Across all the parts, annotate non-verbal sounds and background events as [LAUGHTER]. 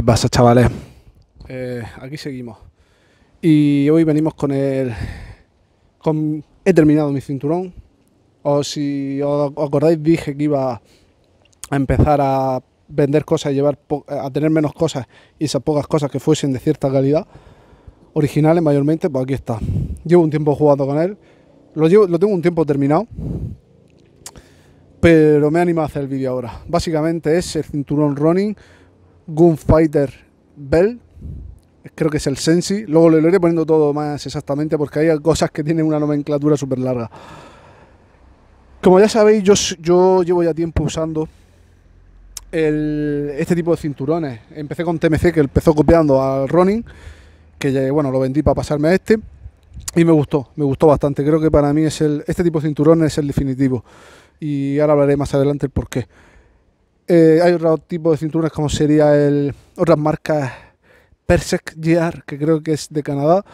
¿Qué pasa, chavales? Eh, aquí seguimos. Y hoy venimos con el... Con, he terminado mi cinturón. O si os acordáis, dije que iba a empezar a vender cosas y llevar a tener menos cosas y esas pocas cosas que fuesen de cierta calidad, originales mayormente, pues aquí está. Llevo un tiempo jugando con él, lo, lo tengo un tiempo terminado, pero me anima a hacer el vídeo ahora. Básicamente es el cinturón running Gunfighter Bell. Creo que es el Sensi. Luego lo iré poniendo todo más exactamente porque hay cosas que tienen una nomenclatura súper larga. Como ya sabéis, yo, llevo ya tiempo usando este tipo de cinturones. Empecé con TMC, que empezó copiando al Ronin, que bueno, lo vendí para pasarme a este. Y me gustó, me gustó bastante. Creo que para mí es el, este tipo de cinturones es el definitivo. Y ahora hablaré más adelante el por qué. Eh, hay otro tipo de cinturones como sería el otras marcas Persec GR, que creo que es de Canadá,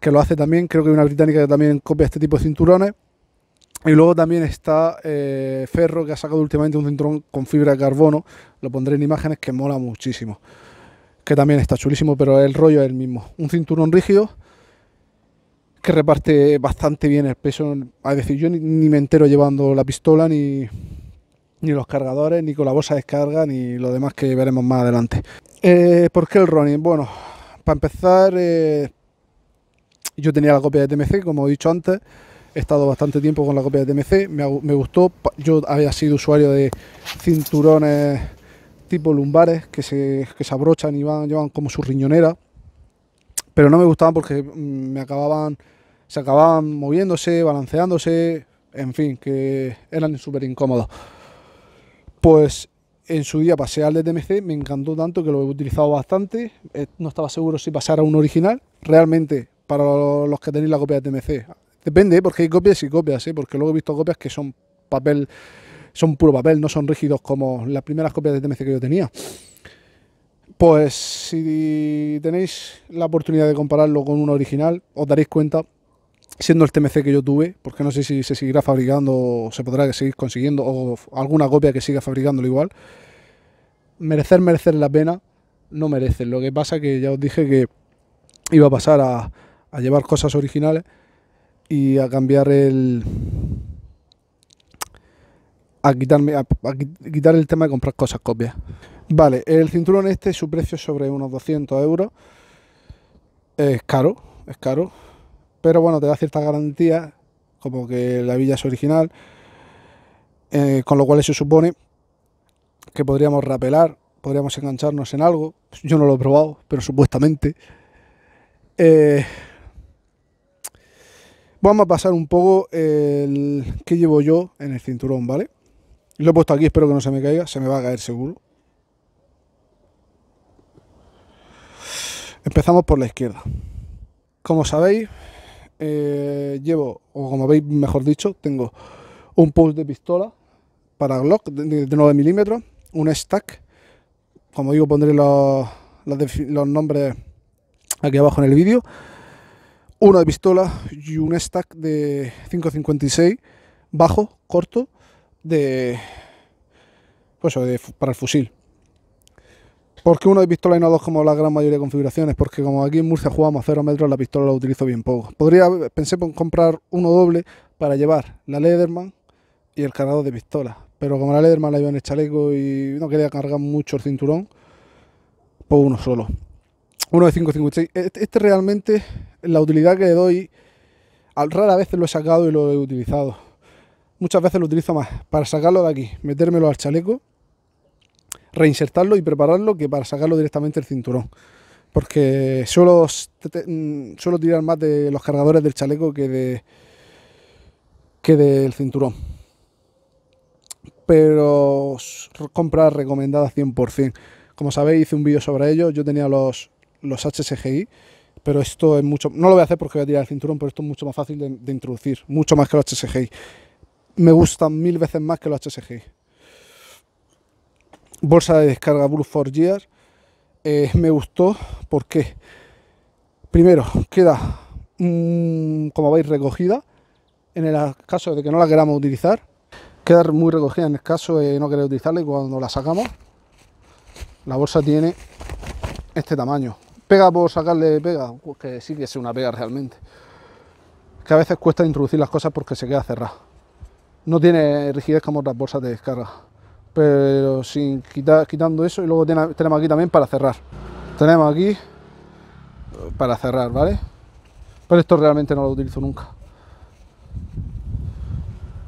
que lo hace también. Creo que hay una británica que también copia este tipo de cinturones. Y luego también está eh, Ferro, que ha sacado últimamente un cinturón con fibra de carbono. Lo pondré en imágenes que mola muchísimo. Que también está chulísimo, pero el rollo es el mismo. Un cinturón rígido que reparte bastante bien el peso. Es decir, yo ni me entero llevando la pistola ni, ni los cargadores, ni con la bolsa de descarga, ni lo demás que veremos más adelante. Eh, ¿Por qué el Ronin? Bueno, para empezar, eh, yo tenía la copia de TMC, como he dicho antes, he estado bastante tiempo con la copia de TMC, me, gustó, yo había sido usuario de cinturones tipo lumbares que se, abrochan y van, llevan como su riñonera, pero no me gustaban porque mm, me acababan, se acababan moviéndose, balanceándose, en fin, que eran súper incómodos pues en su día pasé al TMC me encantó tanto que lo he utilizado bastante. Eh, no estaba seguro si pasara un original. Realmente, para los que tenéis la copia de TMC, depende, ¿eh? porque hay copias y copias, ¿eh? porque luego he visto copias que son papel, son puro papel, no son rígidos como las primeras copias de TMC que yo tenía. Pues si tenéis la oportunidad de compararlo con un original, os daréis cuenta siendo el TMC que yo tuve, porque no sé si se seguirá fabricando o se podrá seguir consiguiendo, o alguna copia que siga fabricándolo igual. Merecer, merecer la pena, no merece Lo que pasa que ya os dije que iba a pasar a, llevar cosas originales y a cambiar el. A, quitarme, a, a quitar el tema de comprar cosas copias. Vale, el cinturón este, su precio es sobre unos 200 euros. Es caro, es caro pero bueno, te da cierta garantía, como que la villa es original, eh, con lo cual se supone que podríamos rapelar, podríamos engancharnos en algo, yo no lo he probado, pero supuestamente. Eh, vamos a pasar un poco el que llevo yo en el cinturón, ¿vale? Lo he puesto aquí, espero que no se me caiga, se me va a caer seguro. Empezamos por la izquierda. Como sabéis, eh, llevo, o como veis, mejor dicho, tengo un post de pistola para Glock de, 9 milímetros, un stack, como digo, pondré los, nombres aquí abajo en el vídeo, una de pistola y un stack de 5.56 bajo, corto, de, pues, para el fusil. Porque uno de pistola y no dos como la gran mayoría de configuraciones? Porque como aquí en Murcia jugamos a 0 metros, la pistola la utilizo bien poco. Podría, pensé en comprar uno doble para llevar la Lederman y el cargador de pistola. Pero como la Lederman la llevo en el chaleco y no quería cargar mucho el cinturón, pues uno solo. Uno de 5.56. E-, este realmente, la utilidad que le doy, rara vez lo he sacado y lo he utilizado. Muchas veces lo utilizo más para sacarlo de aquí, metérmelo al chaleco reinsertarlo y prepararlo que para sacarlo directamente el cinturón. Porque mm, suelo, tirar más de los cargadores del chaleco que, de, que del cinturón. Pero compras recomendada 100%. Como sabéis, hice un vídeo sobre ello. Yo tenía los, los HSGI, pero esto es mucho... No lo voy a hacer porque voy a tirar el cinturón, pero esto es mucho más fácil de, de introducir. Mucho más que los HSGI. Me gustan mil veces más que los HSGI bolsa de descarga Blue For Gear eh, me gustó porque primero queda mm, como veis recogida en el caso de que no la queramos utilizar queda muy recogida en el caso de no querer utilizarla y cuando la sacamos la bolsa tiene este tamaño pega por sacarle pega pues que sí que es una pega realmente que a veces cuesta introducir las cosas porque se queda cerrada no tiene rigidez como las bolsas de descarga pero sin quitando eso y luego tenemos aquí también para cerrar tenemos aquí para cerrar vale pero esto realmente no lo utilizo nunca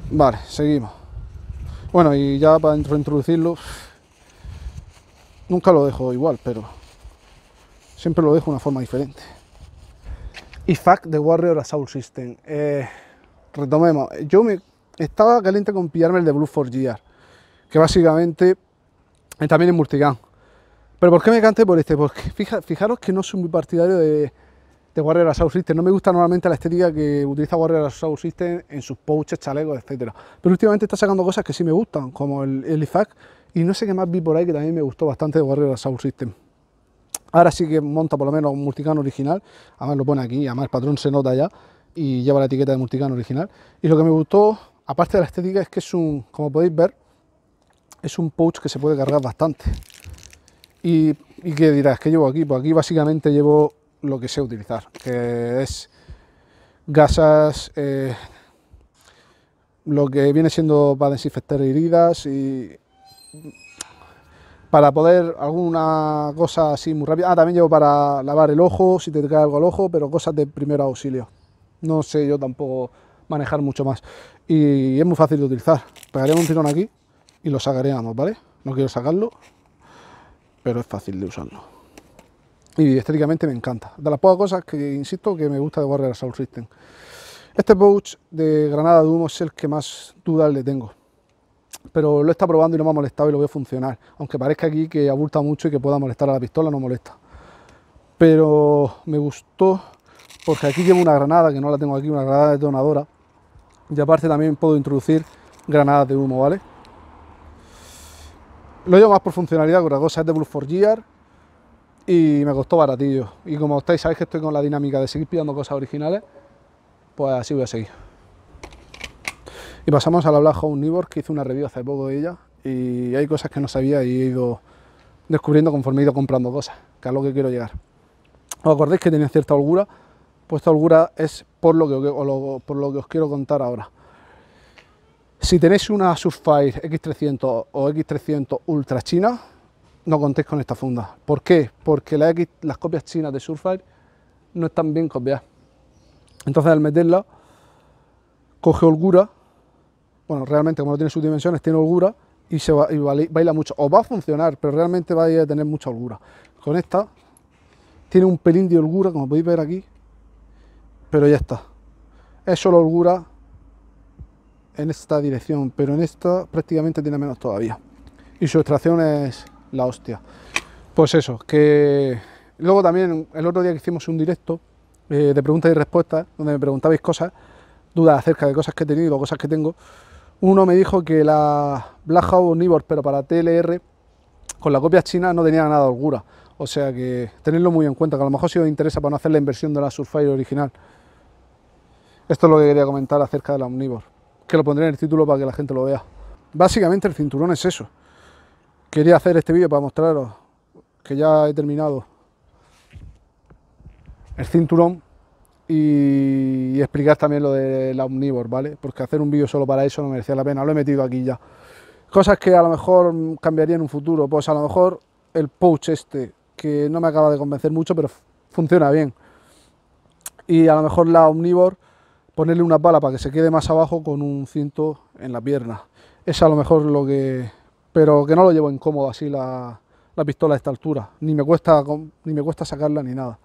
vale seguimos bueno y ya para introducirlo nunca lo dejo igual pero siempre lo dejo de una forma diferente y fact de Warrior Assault System eh, retomemos yo me estaba caliente con pillarme el de Blue 4 GR que básicamente eh, también es Multicam. Pero ¿por qué me cante por este? Porque fijaros que no soy muy partidario de, de Warrior Assault System. No me gusta normalmente la estética que utiliza Warrior Assault System en sus pouches, chalecos, etc. Pero últimamente está sacando cosas que sí me gustan, como el, el y no sé qué más vi por ahí que también me gustó bastante de Warrior Assault System. Ahora sí que monta por lo menos un Multican original, además lo pone aquí, además el patrón se nota ya y lleva la etiqueta de Multican original. Y lo que me gustó, aparte de la estética, es que es un, como podéis ver, es un pouch que se puede cargar bastante. ¿Y, qué dirás? ¿Qué llevo aquí? Pues aquí básicamente llevo lo que sé utilizar, que es gasas, eh, lo que viene siendo para desinfectar heridas y para poder alguna cosa así muy rápida. Ah, también llevo para lavar el ojo, si te cae algo al ojo, pero cosas de primer auxilio. No sé yo tampoco manejar mucho más. Y es muy fácil de utilizar. Pegaremos un tirón aquí y lo sacaremos ¿vale? No quiero sacarlo, pero es fácil de usarlo. Y estéticamente me encanta. De las pocas cosas que, insisto, que me gusta de Warrior Assault System. Este pouch de granada de humo es el que más dudas le tengo. Pero lo está probando y no me ha molestado y lo veo funcionar. Aunque parezca aquí que abulta mucho y que pueda molestar a la pistola, no molesta. Pero me gustó porque aquí llevo una granada, que no la tengo aquí, una granada detonadora. Y aparte también puedo introducir granadas de humo, ¿vale? Lo llevo más por funcionalidad que otra cosa, es de Blue 4 y me costó baratillo. Y como estáis, sabéis que estoy con la dinámica de seguir pillando cosas originales, pues así voy a seguir. Y pasamos a la Black univor que hice una review hace poco de ella, y hay cosas que no sabía y he ido descubriendo conforme he ido comprando cosas, que es lo que quiero llegar. ¿Os acordáis que tenía cierta holgura? Pues esta holgura es por lo que os quiero contar ahora. Si tenéis una Surfire X300 o X300 Ultra China, no contéis con esta funda. ¿Por qué? Porque la las copias chinas de Surfire no están bien copiadas. Entonces al meterla, coge holgura, bueno, realmente como no tiene sus dimensiones, tiene holgura y se y baila mucho. O va a funcionar, pero realmente va a tener mucha holgura. Con esta tiene un pelín de holgura, como podéis ver aquí, pero ya está. Es solo holgura en esta dirección, pero en esta prácticamente tiene menos todavía. Y su extracción es la hostia. Pues eso, que luego también el otro día que hicimos un directo eh, de preguntas y respuestas, donde me preguntabais cosas, dudas acerca de cosas que he tenido o cosas que tengo, uno me dijo que la Black Omnivore, pero para TLR, con la copia china no tenía nada de holgura. O sea que tenedlo muy en cuenta, que a lo mejor si os interesa para no hacer la inversión de la Surfire original. Esto es lo que quería comentar acerca de la Omnivore que lo pondré en el título para que la gente lo vea. Básicamente el cinturón es eso. Quería hacer este vídeo para mostraros que ya he terminado el cinturón y explicar también lo de la omnívor, ¿vale? Porque hacer un vídeo solo para eso no merecía la pena, lo he metido aquí ya. Cosas que a lo mejor cambiaría en un futuro, pues a lo mejor el pouch este, que no me acaba de convencer mucho, pero funciona bien. Y a lo mejor la omnívor ponerle una pala para que se quede más abajo con un cinto en la pierna. Es a lo mejor lo que... pero que no lo llevo incómodo así la, pistola a esta altura, ni me cuesta, ni me cuesta sacarla ni nada.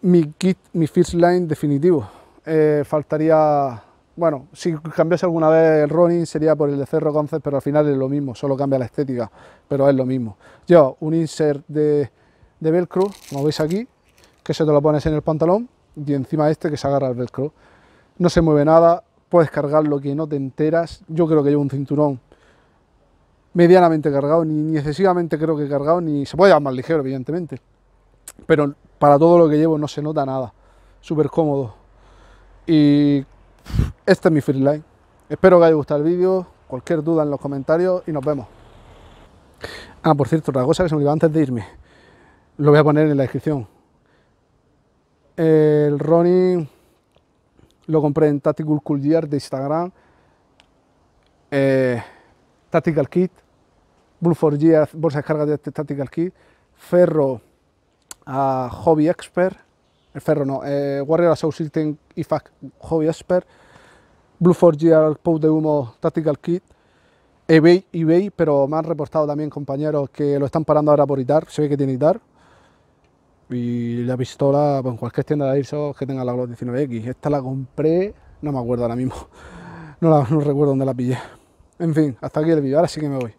Mi kit, mi first line definitivo, eh, faltaría... Bueno, si cambiase alguna vez el running sería por el de Cerro Concept, pero al final es lo mismo, solo cambia la estética, pero es lo mismo. Llevo un insert de, de velcro, como veis aquí, que se te lo pones en el pantalón y encima este que se agarra al velcro no se mueve nada, puedes cargar lo que no te enteras. Yo creo que llevo un cinturón medianamente cargado, ni, excesivamente creo que cargado, ni se puede llevar más ligero, evidentemente. Pero para todo lo que llevo no se nota nada. Súper cómodo. Y este es mi freeline. Espero que haya gustado el vídeo. Cualquier duda en los comentarios y nos vemos. Ah, por cierto, otra cosa que se me olvidó antes de irme. Lo voy a poner en la descripción. El Ronin lo compré en Tactical Gear de Instagram, eh, Tactical Kit, Blue 4G, bolsa de carga de este Tactical Kit, Ferro a ah, Hobby Expert, el eh, Ferro no, eh, Warrior Assault System IFAC Hobby Expert, Blue 4G Pou de Humo Tactical Kit, eBay, eBay, pero me han reportado también compañeros que lo están parando ahora por ITAR, se ve que tiene ITAR, y la pistola, pues en cualquier tienda de airsoft que tenga la Glock 19X. Esta la compré, no me acuerdo ahora mismo. [LAUGHS] No, no recuerdo dónde la pillé. En fin, hasta aquí el vídeo. Ahora sí que me voy.